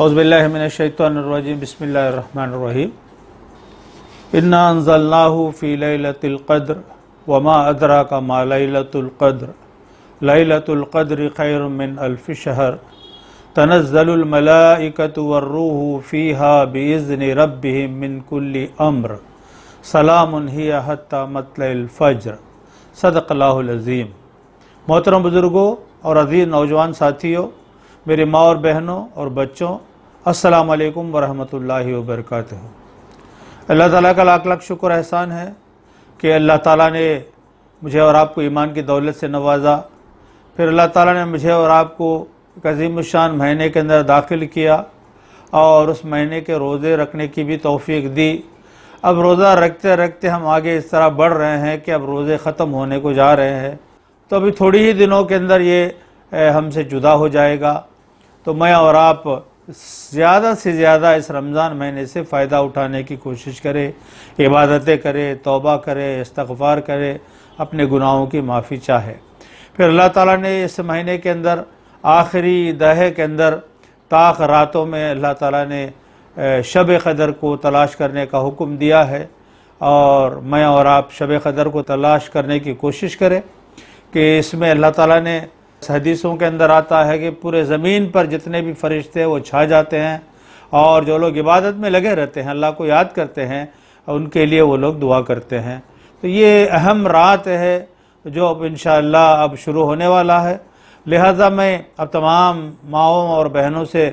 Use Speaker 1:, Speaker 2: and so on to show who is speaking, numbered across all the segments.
Speaker 1: अज़बिल्लिमिनशैतरजीम बसमीम इन्नाज़ल्लाफ़ीलतलक़द्र वमा अदरा का मा लतुल्क़द्र लतलक़द्र खैर मिन अल्फ़ शहर तनज़लमलाकत फ़ी फ़ीहा बज़न रब मिनकुल्ली अम्र सलामता मतलफ़्र सदक़लाज़ीम मोहतरम बुज़ुर्गों और अजीज़ नौजवान साथियों मेरी माँ और बहनों और बच्चों असलकम वरहमल वबरक अल्लाह ताला का लाख लाख शुक्र एहसान है कि अल्लाह ताला ने मुझे और आपको ईमान की दौलत से नवाजा फिर अल्लाह ताला ने मुझे और आपको कजीम शान महीने के अंदर दाखिल किया और उस महीने के रोज़े रखने की भी तोफ़ी दी अब रोज़ा रखते रखते हम आगे इस तरह बढ़ रहे हैं कि अब रोज़े ख़त्म होने को जा रहे हैं तो अभी थोड़ी ही दिनों के अंदर ये हमसे जुदा हो जाएगा तो मैं और आप ज़्यादा से ज़्यादा इस रमज़ान महीने से फ़ायदा उठाने की कोशिश करे इबादतें करे तोबा करे इस्तफ़ार करे अपने गुनाहों की माफ़ी चाहे फिर अल्लाह ताला ने इस महीने के अंदर आखिरी दहे के अंदर ताक रातों में अल्लाह ताला ने शब कदर को तलाश करने का हुक्म दिया है और मैं और आप शब कदर को तलाश करने की कोशिश करें कि इसमें अल्लाह ताला ने हदीसों के अंदर आता है कि पूरे ज़मीन पर जितने भी फरिश्ते वो छा जाते हैं और जो लोग इबादत में लगे रहते हैं अल्लाह को याद करते हैं उनके लिए वो लोग दुआ करते हैं तो ये अहम रात है जो अब इन अब शुरू होने वाला है लिहाजा मैं अब तमाम माओं और बहनों से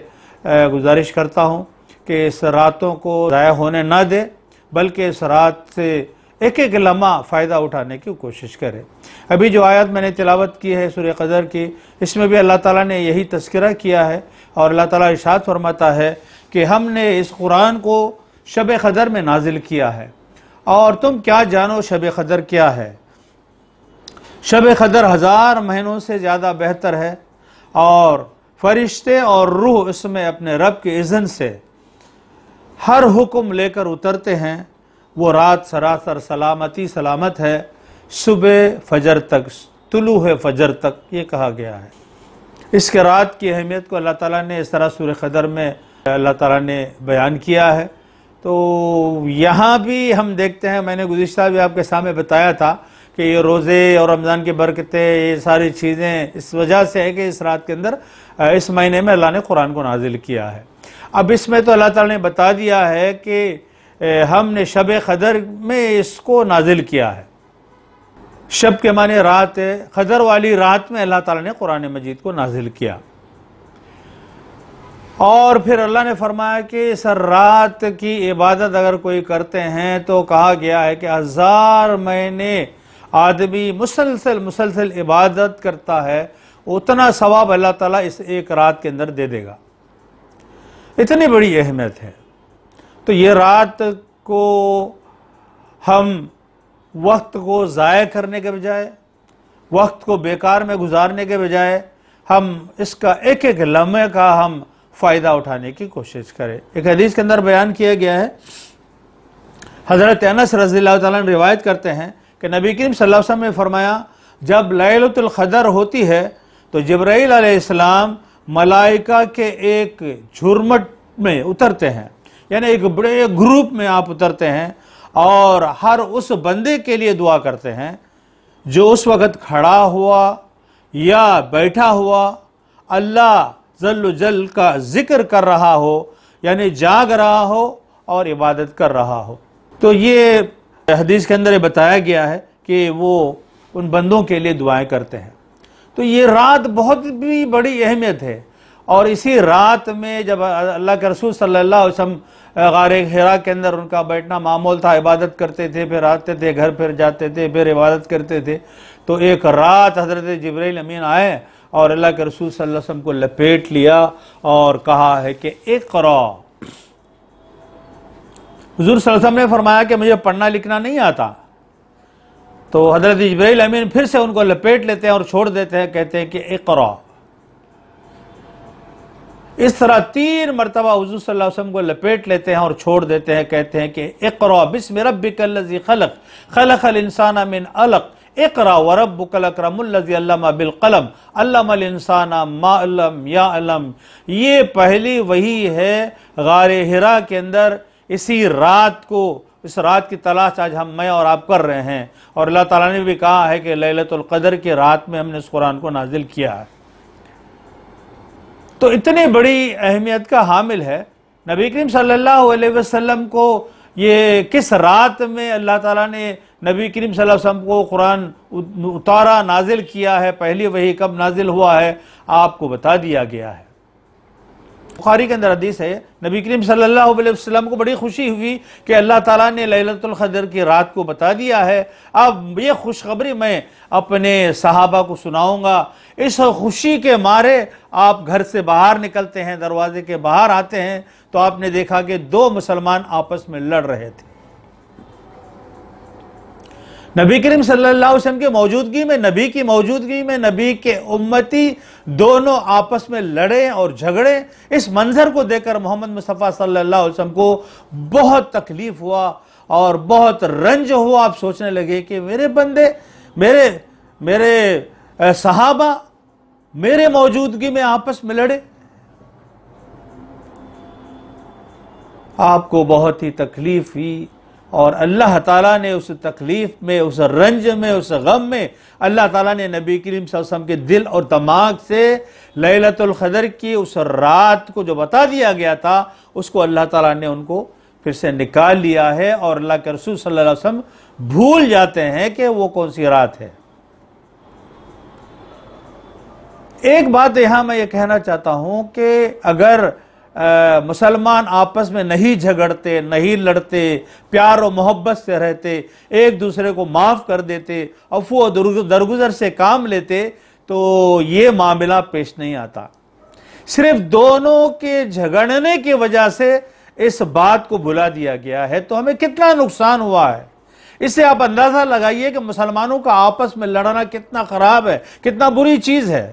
Speaker 1: गुजारिश करता हूँ कि इस रातों को ज़ाया होने ना दे बल्कि इस रात से एक एक लम्हा फ़ायदा उठाने की कोशिश करें अभी जो आयत मैंने तिलावत की है सुर कदर की इसमें भी अल्लाह ताला ने यही तस्करा किया है और अल्लाह ताला इशात फरमाता है कि हमने इस कुरान को शब कदर में नाजिल किया है और तुम क्या जानो शब कदर क्या है शब कदर हज़ार महीनों से ज़्यादा बेहतर है और फरिश्ते और रूह इसमें अपने रब के इज़न से हर हुक्म लेकर उतरते हैं वो रात सरासर सलामती सलामत है सुबह फजर तक तुलु है फजर तक ये कहा गया है इसके रात की अहमियत को अल्लाह ताला ने इस तरह सूर खदर में अल्लाह ताला ने बयान किया है तो यहाँ भी हम देखते हैं मैंने गुज्त भी आपके सामने बताया था कि ये रोज़े और रमज़ान की बरकतें ये सारी चीज़ें इस वजह से है कि इस रात के अंदर इस महीने में अल्लाह ने कुरान को नाजिल किया है अब इसमें तो अल्लाह ताला ने बता दिया है कि हमने शब खदर में इसको नाजिल किया है शब के माने रात है खदर वाली रात में अल्लाह ताला ने कुरान मजीद को नाजिल किया और फिर अल्लाह ने फरमाया कि सर रात की इबादत अगर कोई करते हैं तो कहा गया है कि हज़ार महीने आदमी मुसलसल मुसलसल इबादत करता है उतना सवाब अल्लाह ताला इस एक रात के अंदर दे देगा इतनी बड़ी अहमियत है तो ये रात को हम वक्त को ज़ाय करने के बजाय वक्त को बेकार में गुजारने के बजाय हम इसका एक एक लम्हे का हम फ़ायदा उठाने की कोशिश करें एक हदीस के अंदर बयान किया गया है हज़रत अनस रजी रिवायत करते हैं कि नबी करीम सल्लम ने फरमाया जब लैलतुल्क़दर होती है तो जब्राईल आसमाम मलाइका के एक झुरमट में उतरते हैं यानी एक बड़े ग्रुप में आप उतरते हैं और हर उस बंदे के लिए दुआ करते हैं जो उस वक़्त खड़ा हुआ या बैठा हुआ अल्लाह जल जल का जिक्र कर रहा हो यानी जाग रहा हो और इबादत कर रहा हो तो ये हदीस के अंदर बताया गया है कि वो उन बंदों के लिए दुआएं करते हैं तो ये रात बहुत भी बड़ी अहमियत है और इसी रात में जब अल्लाह के रसूल सल्लल्लाहु अलैहि वसल्लम गार हिरा के अंदर उनका बैठना मामूल था इबादत करते थे फिर आते थे घर फिर जाते थे फिर इबादत करते थे तो एक रात हजरत जबरील अमीन आए और अल्लाह के रसूल सल्लल्लाहु अलैहि वसल्लम को लपेट लिया और कहा है कि एक करा हजूर ने फरमाया कि मुझे पढ़ना लिखना नहीं आता तो हजरत जबरील अमीन फिर से उनको लपेट लेते हैं और छोड़ देते हैं कहते हैं कि एक करा इस तरह तीन मरतबा हजू सल्लम को लपेट लेते हैं और छोड़ देते हैं कहते हैं कि इकरा बिस्म रबिकल्लजी खलक खलक इंसाना मिन अलक इकरा व रबकलक्रमबिलकलम अल्लामाना मालम या ये पहली वही है गार हरा के अंदर इसी रात को इस रात की तलाश आज हम मैं और आप कर रहे हैं और अल्लाह ताला ने भी कहा है कि ललतुल्क़दर की रात में हमने इस कुरान को नाजिल किया है तो इतनी बड़ी अहमियत का हामिल है नबी करीम सल्लल्लाहु अलैहि वसल्लम को ये किस रात में अल्लाह ताला ने नबी करीम वसल्लम को कुरान उतारा नाजिल किया है पहली वही कब नाजिल हुआ है आपको बता दिया गया है बुखारी के अंदर हदीस है नबी करीम सल्लल्लाहु अलैहि वसल्लम को बड़ी खुशी हुई कि अल्लाह ताला ने लैलतुल क़दर की रात को बता दिया है अब ये खुशखबरी मैं अपने सहाबा को सुनाऊंगा इस खुशी के मारे आप घर से बाहर निकलते हैं दरवाजे के बाहर आते हैं तो आपने देखा कि दो मुसलमान आपस में लड़ रहे थे नबी करीम सल्लल्लाहु अलैहि वसल्लम की मौजूदगी में नबी की मौजूदगी में नबी के उम्मती दोनों आपस में लड़े और झगड़े इस मंजर को देखकर मोहम्मद मुस्तफ़ा सल्लल्लाहु अलैहि वसल्लम को बहुत तकलीफ हुआ और बहुत रंज हुआ आप सोचने लगे कि मेरे बंदे मेरे मेरे सहाबा मेरे मौजूदगी में आपस में लड़े आपको बहुत ही तकलीफ हुई और अल्लाह ताला ने उस तकलीफ़ में उस रंज में उस गम में अल्लाह ताला ने नबी करीम वसम के दिल और दमाग से ललतुल्क़दर की उस रात को जो बता दिया गया था उसको अल्लाह ताला ने उनको फिर से निकाल लिया है और अल्लाह के रसूल सल्लल्लाहु अलैहि वसल्लम भूल जाते हैं कि वो कौन सी रात है एक बात यहाँ मैं ये कहना चाहता हूँ कि अगर मुसलमान आपस में नहीं झगड़ते नहीं लड़ते प्यार और मोहब्बत से रहते एक दूसरे को माफ़ कर देते अफू दरगुजर से काम लेते तो ये मामला पेश नहीं आता सिर्फ दोनों के झगड़ने की वजह से इस बात को भुला दिया गया है तो हमें कितना नुकसान हुआ है इससे आप अंदाज़ा लगाइए कि मुसलमानों का आपस में लड़ना कितना ख़राब है कितना बुरी चीज़ है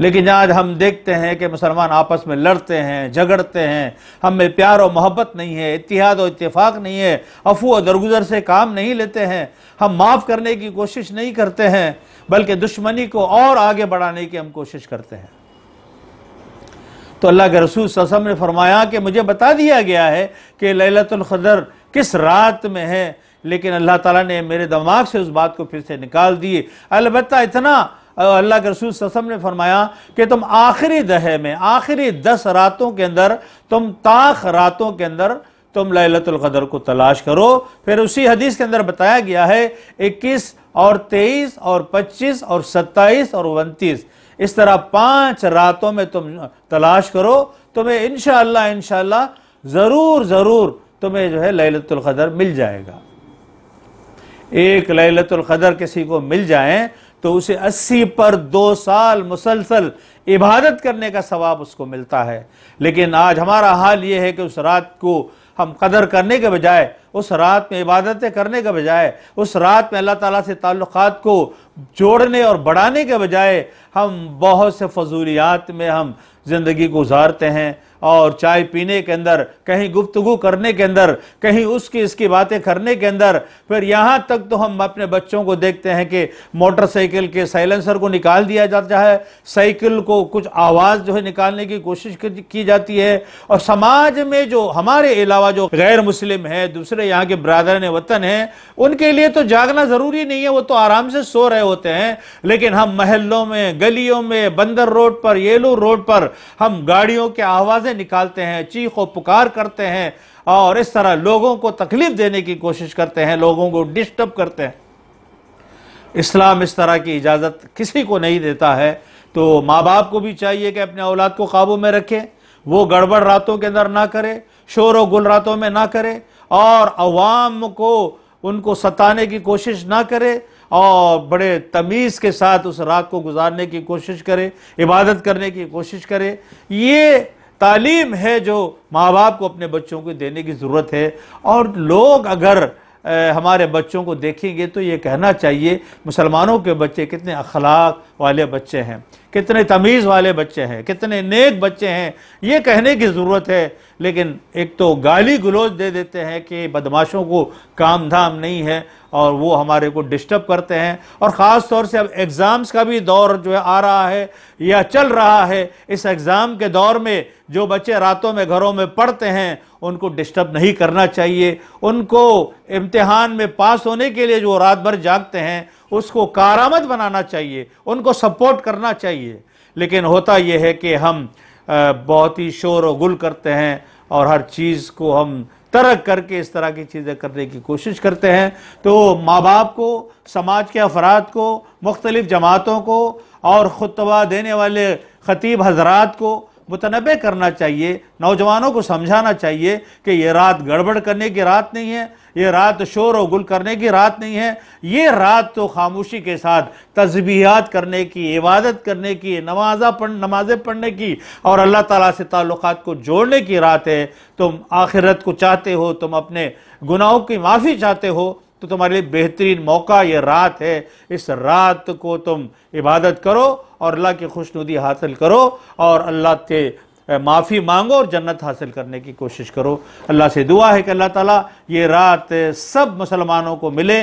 Speaker 1: लेकिन आज हम देखते हैं कि मुसलमान आपस में लड़ते हैं झगड़ते हैं हम में प्यार और मोहब्बत नहीं है इतिहाद और इतफाक़ नहीं है अफू और दरगुजर से काम नहीं लेते हैं हम माफ़ करने की कोशिश नहीं करते हैं बल्कि दुश्मनी को और आगे बढ़ाने की हम कोशिश करते हैं तो अल्लाह के रसूल ससम ने फरमाया कि मुझे बता दिया गया है कि ललतुल्क़दर किस रात में है लेकिन अल्लाह ताला ने मेरे दिमाग से उस बात को फिर से निकाल दिए अलबत्ता इतना अल्लाह के रसूल ससम ने फरमाया कि तुम आखिरी दहे में आखिरी दस रातों के अंदर तुम ताख रातों के अंदर तुम ललतुल्कदर को तलाश करो फिर उसी हदीस के अंदर बताया गया है इक्कीस और तेईस और पच्चीस और सत्ताईस और उनतीस इस तरह पांच रातों में तुम तलाश करो तुम्हें इनशाला इनशाला ज़रूर ज़रूर तुम्हें जो है ललतुल्कदर मिल जाएगा एक ललतुल्कदर किसी को मिल जाए तो उसे अस्सी पर दो साल मुसलसल इबादत करने का सवाब उसको मिलता है लेकिन आज हमारा हाल ये है कि उस रात को हम कदर करने के बजाय उस रात में इबादतें करने के बजाय उस रात में अल्लाह ताला से ताल्लुकात को जोड़ने और बढ़ाने के बजाय हम बहुत से फजूलियात में हम ज़िंदगी गुजारते हैं और चाय पीने के अंदर कहीं गुफ्तगु करने के अंदर कहीं उसकी इसकी बातें करने के अंदर फिर यहाँ तक तो हम अपने बच्चों को देखते हैं कि मोटरसाइकिल के साइलेंसर को निकाल दिया जाता है साइकिल को कुछ आवाज़ जो है निकालने की कोशिश की जाती है और समाज में जो हमारे अलावा जो गैर मुस्लिम है दूसरे यहाँ के ने वतन हैं उनके लिए तो जागना ज़रूरी नहीं है वो तो आराम से सो रहे होते हैं लेकिन हम महलों में गलियों में बंदर रोड पर येलो रोड पर हम गाड़ियों के आवाज़ आवाज़ें निकालते हैं चीखों पुकार करते हैं और इस तरह लोगों को तकलीफ देने की कोशिश करते हैं लोगों को डिस्टर्ब करते हैं इस्लाम इस तरह की इजाज़त किसी को नहीं देता है तो माँ बाप को भी चाहिए कि अपने औलाद को काबू में रखें वो गड़बड़ रातों के अंदर ना करे शोर व गुल रातों में ना करे और अवाम को उनको सताने की कोशिश ना करे और बड़े तमीज़ के साथ उस रात को गुजारने की कोशिश करे इबादत करने की कोशिश करे ये तालीम है जो माँ बाप को अपने बच्चों को देने की ज़रूरत है और लोग अगर हमारे बच्चों को देखेंगे तो ये कहना चाहिए मुसलमानों के बच्चे कितने अखलाक वाले बच्चे हैं कितने तमीज़ वाले बच्चे हैं कितने नेक बच्चे हैं ये कहने की ज़रूरत है लेकिन एक तो गाली गलोज दे देते हैं कि बदमाशों को काम धाम नहीं है और वो हमारे को डिस्टर्ब करते हैं और ख़ास तौर से अब एग्ज़ाम्स का भी दौर जो है आ रहा है या चल रहा है इस एग्ज़ाम के दौर में जो बच्चे रातों में घरों में पढ़ते हैं उनको डिस्टर्ब नहीं करना चाहिए उनको इम्तहान में पास होने के लिए जो रात भर जागते हैं उसको कारामद बनाना चाहिए उनको सपोर्ट करना चाहिए लेकिन होता यह है कि हम बहुत ही शोर व गुल करते हैं और हर चीज़ को हम तरक करके इस तरह की चीज़ें करने की कोशिश करते हैं तो माँ बाप को समाज के अफराद को मुख्तलिफ़ जमातों को और खुतबा देने वाले ख़तीब हजरात को मुतनबे करना चाहिए नौजवानों को समझाना चाहिए कि ये रात गड़बड़ करने की रात नहीं है ये रात शोर और गुल करने की रात नहीं है ये रात तो खामोशी के साथ तस्बीहात करने की इबादत करने की नमाजा पढ़ नमाजें पढ़ने की और अल्लाह ताला से ताल्लुकात को जोड़ने की रात है तुम आखिरत को चाहते हो तुम अपने गुनाहों की माफ़ी चाहते हो तो तुम्हारे लिए बेहतरीन मौका ये रात है इस रात को तुम इबादत करो और अल्लाह की खुशनुदी हासिल करो और अल्लाह के माफ़ी मांगो और जन्नत हासिल करने की कोशिश करो अल्लाह से दुआ है कि अल्लाह ताला ये रात सब मुसलमानों को मिले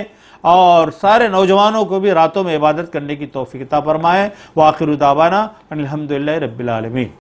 Speaker 1: और सारे नौजवानों को भी रातों में इबादत करने की तोफ़ी फरमाएँ वाखिर दावाना अलहमदिल्ला रबालमी